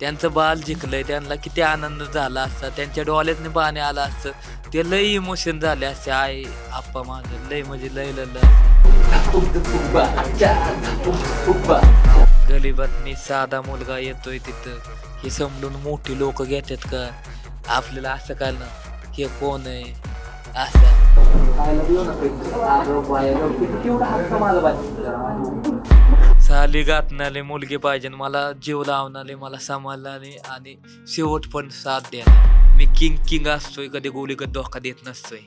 त्यांचं बाल जिंकलंय त्यांना किती आनंद झाला असता त्यांच्या डोळ्यातनं पाणी आलं असतं ते लई इमोशन झाले असते आई आप्पा माझं म्हणजे लय म्हणजे लय लय गलिबातनी साधा मुलगा येतोय तिथं हे समजून मोठी लोक घेतात का आपल्याला असं काय ना हे कोण आहे असं साली गातणारे मुलगे पाहिजे मला जीव लावणारे मला सांभाळणारे आणि शेवट पण साथ द्यायला मी किंग किंग असतोय कधी कधी धोका देत नसतोय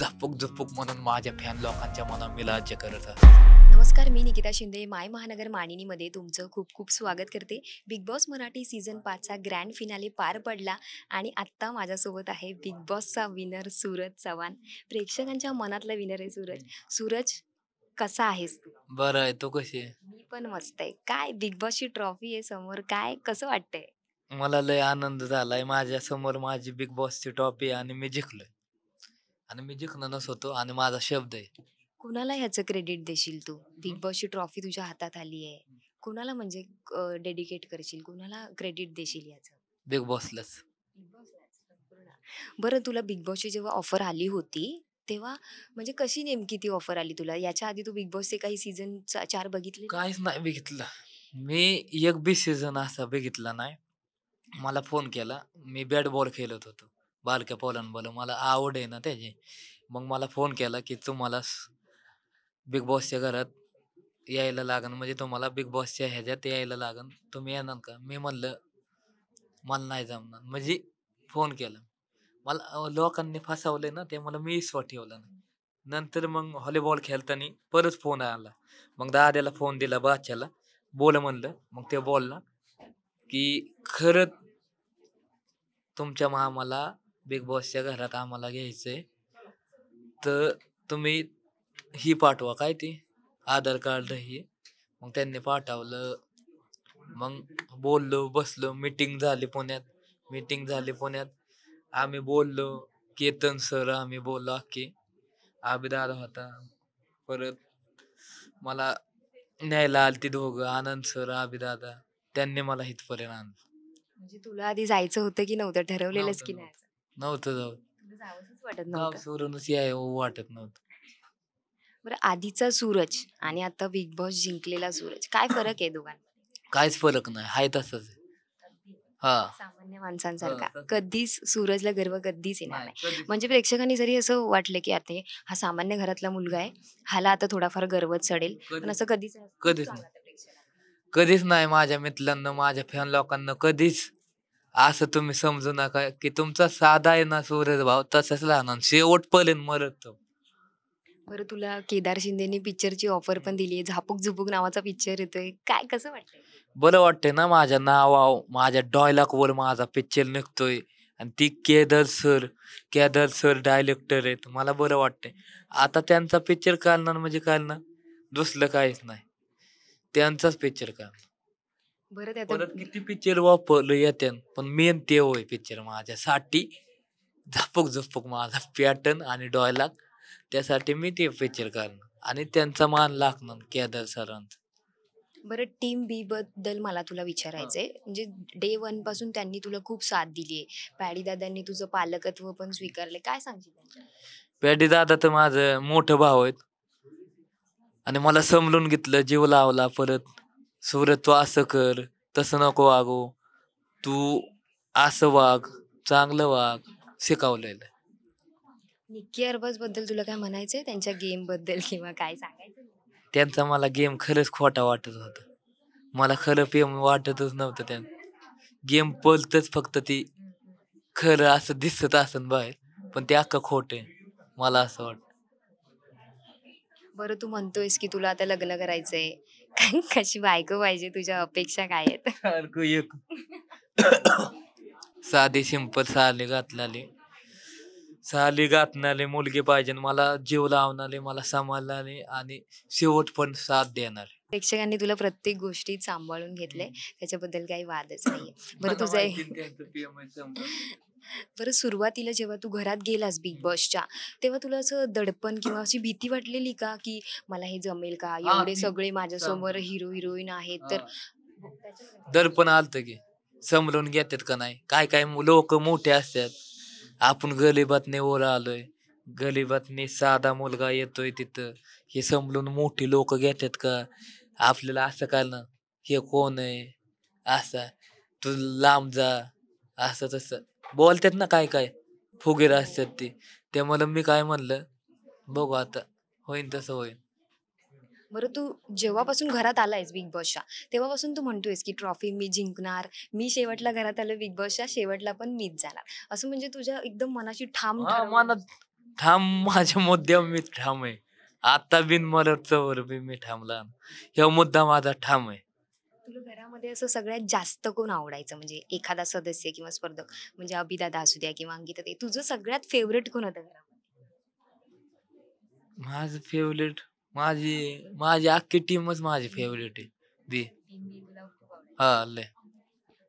झपूक झपूक म्हणून माझ्या फॅन लोकांच्या मनात मी राज्य करत असतो नमस्कार मी निकिता शिंदे माय महानगर मानिनीमध्ये तुमचं खूप खूप स्वागत करते बिग बॉस मराठी सीझन पाचचा ग्रँड फिनाले पार पडला आणि आत्ता माझ्यासोबत आहे बिग बॉसचा विनर सूरज चव्हाण प्रेक्षकांच्या मनातला विनर आहे सूरज सूरज कसा आहेस तू बरं आहे तू कशी आहे मी पण मस्त आहे काय बिग बॉसची ट्रॉफी आहे समोर काय कसं वाटतंय मला लय आनंद झालाय माझ्या समोर माझी बिग बॉसची ट्रॉफी आहे आणि मी जिंकलोय आणि मी जिंकणं नसतो आणि माझा शब्द आहे कुणाला ह्याचं क्रेडिट देशील तू बिग बॉसची ट्रॉफी तुझ्या हातात आली आहे कुणाला म्हणजे डेडिकेट करशील कुणाला क्रेडिट देशील याचं बिग बॉसलाच बरं तुला बिग बॉसची जेव्हा ऑफर आली होती तेव्हा म्हणजे कशी नेमकी ती ऑफर आली तुला याच्या आधी तू बिग बॉसचे काही सीझन चार बघितले काहीच नाही बघितलं मी एक बी सीझन असा बघितला नाही मला फोन केला मी बॅट बॉल खेळत होतो बालक्या पॉलन बोल मला आवड आहे ना त्याची मग मला फोन केला की तुम्हाला बिग बॉसच्या घरात यायला लागन म्हणजे तुम्हाला बिग बॉसच्या ह्याच्यात यायला लागन तुम्ही येणार का मी म्हणलं मला नाही जमणार म्हणजे फोन केला मला लोकांनी फसवलं ना ते मला मी विश्वास ठेवलं ना नंतर मग हॉलीबॉल खेळताना परत फोन आला मग दाद्याला फोन दिला बादशाला बोल म्हणलं मग ते बोलला की खरं तुमच्या मामाला बिग बॉसच्या घरात आम्हाला घ्यायचंय तर तुम्ही ही पाठवा काय ती आधार कार्ड ही मग त्यांनी पाठवलं मग बोललो बसलो मीटिंग झाली पुण्यात मीटिंग झाली पुण्यात आम्ही बोललो केतन सर आम्ही बोललो अख्खे अभिदादा होता परत मला न्यायला आलती दोघं आनंद सर अभिदादा त्यांनी मला हितपर्यंत आणलं म्हणजे तुला आधी जायचं होतं की नव्हतं ठरवलेलंच की नाही नव्हतं जाऊ तुला वाटत नव्हतं आहे याय हो, वाटत नव्हतं बरं आधीचा सूरज आणि आता बिग बॉस जिंकलेला सूरज काय फरक आहे दोघांना काहीच फरक नाही हाय तसंच आहे. सामान्य माणसांसारखा कधीच सूरजला गर्व कधीच येणार नाही म्हणजे प्रेक्षकांनी जरी असं वाटलं की आता हा सामान्य घरातला मुलगा आहे ह्याला आता थोडाफार गर्व चढेल पण असं कधीच कधीच कधीच नाही माझ्या मित्रांना माझ्या फॅन लोकांना कधीच असं तुम्ही समजू नका की तुमचा साधा आहे ना सूरज भाव तसंच राहणार शेवट पर्यंत मरत तो बरं तुला केदार शिंदेनी पिक्चरची ऑफर पण दिली झापूक झुपूक नावाचा पिक्चर येतोय काय कसं वाटतंय बरं वाटतंय ना माझ्या नावाव माझ्या वर माझा पिक्चर निघतोय आणि ती केदर सर केदर सर डायलेक्टर आहे मला बरं वाटतंय आता त्यांचा पिक्चर काढणार म्हणजे काढणार दुसरं काहीच नाही त्यांचाच पिक्चर काढणार परत किती पिक्चर वापरलं येत्यान पण मेन ते होय पिक्चर माझ्यासाठी झपक झपक माझा पॅटर्न आणि डॉयलॉग त्यासाठी मी ते पिक्चर काढणार आणि त्यांचा मान लागणार केदर सरांचा बरं टीम बी बद्दल मला तुला विचारायचंय म्हणजे डे वन पासून त्यांनी तुला खूप साथ दिली आहे दादांनी तुझं पालकत्व पण स्वीकारले काय सांगशील पॅडी दादा तर माझं मोठं भाव आहेत आणि मला समजून घेतलं जीव लावला परत सुरत तू असं कर तसं नको वागो तू असं वाघ चांगलं वाघ शिकवलेलं निक्की अरबाज बद्दल तुला काय म्हणायचंय त्यांच्या गेम बद्दल किंवा काय सांगायचं त्यांचा मला गेम खरंच खोटा वाटत होता मला खरं प्रेम वाटतच नव्हतं त्यां गेम पलतच फक्त ती खरं असं दिसत असं बाहेर पण ते अख्खं खोट आहे मला असं वाटतं बरं तू म्हणतोयस की तुला आता लग्न करायचंय कशी बायको पाहिजे तुझ्या अपेक्षा काय आहेत साधे सिंपल साले घातलाले साली गाठणारे मुलगी पाहिजे मला जीव लावणारे मला सांभाळणारे आणि शेवट पण साथ देणार प्रेक्षकांनी तुला प्रत्येक गोष्टी सांभाळून घेतले त्याच्याबद्दल काही वादच नाहीये बरं तुझं बरं सुरुवातीला जेव्हा तू घरात गेलास बिग बॉसच्या तेव्हा तुला असं दडपण किंवा अशी भीती वाटलेली का की मला हे जमेल का एवढे सगळे माझ्यासमोर हिरो हिरोईन आहेत तर दडपण आलत की समजून घेतात का नाही काय काय लोक मोठे असतात आपण गलिबातने ओला आलोय गलिबातने साधा मुलगा येतोय तिथं हे समजून मोठी लोक घेतात का आपल्याला असं काय ना हे कोण आहे असा तू लांब जा असं तसं बोलतात ना काय काय फुगेर असतात ते मला मी काय म्हणलं बघू आता होईन तसं होईन बरं तू जेव्हापासून घरात आलायस बिग बॉसच्या तेव्हापासून तू म्हणतोयस की ट्रॉफी मी जिंकणार मी शेवटला घरात आलो बिग बॉसच्या शेवटला पण मीच जाणार असं म्हणजे तुझ्या एकदम मनाशी ठाम मनात ठाम माझ्या मुद्द्यावर मी ठाम आहे आता बिन मरतवर बी मी ठामला ह्या मुद्दा माझा ठाम आहे तुला घरामध्ये असं सगळ्यात जास्त कोण आवडायचं म्हणजे एखादा सदस्य किंवा स्पर्धक म्हणजे अभिदादा असू द्या किंवा अंकिता ते तुझं सगळ्यात फेवरेट कोण होतं घरामध्ये माझं फेवरेट माझी माझी अख्खी टीमच माझी फेवरेट आहे हा लय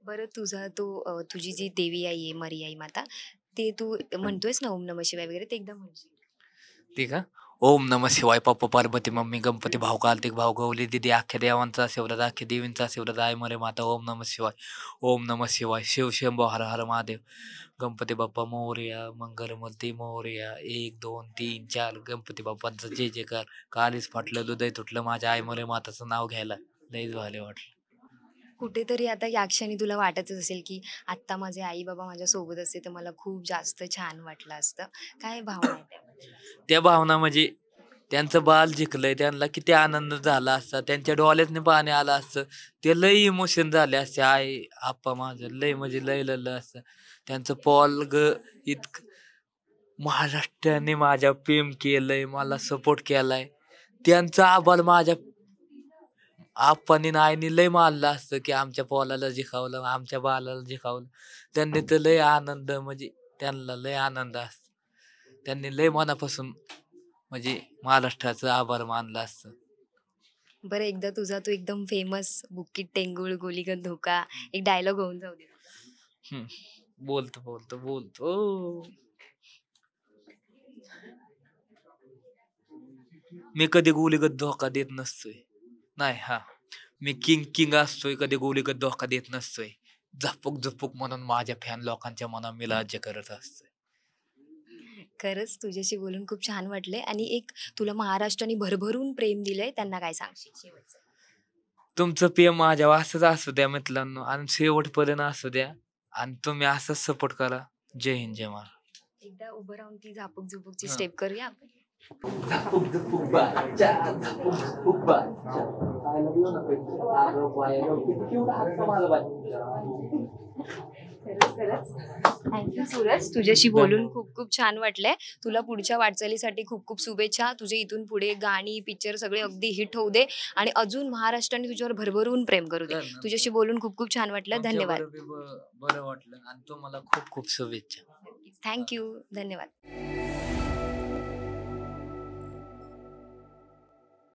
बर तुझा तो तुझी जी देवी आई आहे मरी आई माता ते तू म्हणतोयस ना ओम नम शिवाय वगैरे ते एकदा म्हणजे ते का ओम नम शिवाय पप्पा पार्वती मम्मी गणपती भाऊ कार्तिक भाऊ गौली दिदी आख्या देवांचा शिवराज आख्या देवींचा शिवराज आय मरे माता ओम नम शिवाय ओम नम शिवाय शिव शंभो हर हर महादेव गणपती बाप्पा मोर्या मंगलमूर्ती मोर्या एक दोन तीन चार गणपती बाप्पांचं जे जे कर कालीच फाटलं दुदय तुटलं माझ्या आई मोरे माताचं नाव घ्यायला लयच भाले वाटलं कुठेतरी आता या क्षणी तुला वाटत असेल की आत्ता माझे आई बाबा माझ्या सोबत असते तर मला खूप जास्त छान वाटलं असतं काय भावना आहे त्या भावना म्हणजे त्यांचं बाल जिंकलंय त्यांना किती आनंद झाला असता त्यांच्या डोळ्यातने पाणी आलं असतं ते लय इमोशन झाले असते आई आप्पा माझं लय म्हणजे लय लल असतं त्यांचं पॉल ग इतक महाराष्ट्राने माझ्या प्रेम केलंय मला सपोर्ट केलाय त्यांचा आबाल माझ्या आप्पानी आईने लय मानलं असतं की आमच्या पॉलाला जिखावलं आमच्या बालाला जिखावलं त्यांनी तर लय आनंद म्हणजे त्यांना लय आनंद असत त्यांनी लय मनापासून म्हणजे महाराष्ट्राचं आभार मानलं असतं बरं एकदा तुझा तू एकदम फेमस बुकीत टेंगुळ गोलीगत धोका एक डायलॉग होऊन जाऊ दे बोलतो बोलतो बोलतो मी कधी गोलीगत धोका देत नसतोय नाही हा मी किंग किंग असतोय कधी गोलीगत धोका देत नसतोय झपूक झपूक म्हणून माझ्या फॅन लोकांच्या मनात मी राज्य करत असतोय खरंच तुझ्याशी बोलून खूप छान वाटले आणि एक तुला महाराष्ट्राने भरभरून प्रेम दिलंय त्यांना काय सांगशील तुमचं प्रेम माझ्यावर असंच असू द्या मित्रांनो आणि शेवटपर्यंत असू द्या आणि तुम्ही असंच सपोर्ट करा जय हिंद जय महाराज एकदा उभं राहून ती झापूक झुपूकची स्टेप करूया आपण झापूक झुपूक झापूक झुपूक थँक्यू सूरज तुझ्याशी बोलून खूप खूप छान वाटलंय तुला पुढच्या वाटचालीसाठी खूप खूप शुभेच्छा तुझे इथून पुढे गाणी पिक्चर सगळे अगदी हिट होऊ दे आणि अजून महाराष्ट्राने तुझ्यावर भरभरून प्रेम करू दे तुझ्याशी बोलून खूप खूप छान वाटलं धन्यवाद बरं वाटलं आणि तो मला खूप खूप शुभेच्छा थँक्यू धन्यवाद